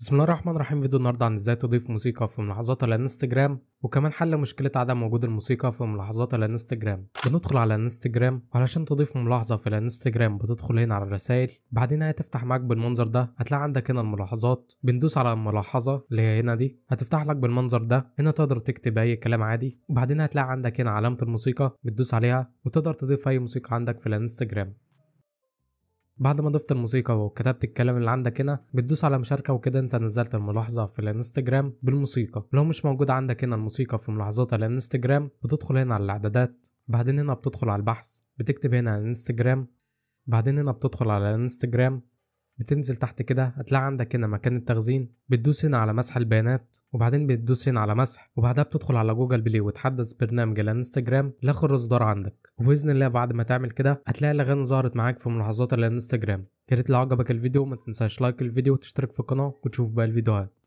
بسم الله الرحمن الرحيم فيديو النهارده عن ازاي تضيف موسيقى في ملاحظات على انستجرام وكمان حل مشكله عدم وجود الموسيقى في ملاحظات على انستجرام بندخل على انستجرام وعلشان تضيف ملاحظه في الانستجرام بتدخل هنا على الرسائل بعدين هتفتح معاك بالمنظر ده هتلاقي عندك هنا الملاحظات بندوس على الملاحظه اللي هي هنا دي هتفتح لك بالمنظر ده هنا تقدر تكتب اي كلام عادي وبعدين هتلاقي عندك هنا علامه الموسيقى بتدوس عليها وتقدر تضيف اي موسيقى عندك في الانستجرام بعد ما ضفت الموسيقى وكتبت الكلام اللي عندك هنا بتدوس على مشاركه وكده انت نزلت الملاحظه في الانستجرام بالموسيقى لو مش موجود عندك هنا الموسيقى في ملاحظات الانستجرام بتدخل هنا على الاعدادات بعدين هنا بتدخل على البحث بتكتب هنا انستجرام بعدين هنا بتدخل على الانستجرام بتنزل تحت كده هتلاقي عندك هنا مكان التخزين بتدوس هنا على مسح البيانات وبعدين بتدوس هنا على مسح وبعدها بتدخل على جوجل بلاي وتحدث برنامج الانستجرام لاخر اصدار عندك وباذن الله بعد ما تعمل كده هتلاقي الاغاني ظهرت معاك في ملاحظات الانستجرام يا ريت لو عجبك الفيديو ما تنساش لايك الفيديو وتشترك في القناه وتشوف بقى الفيديوهات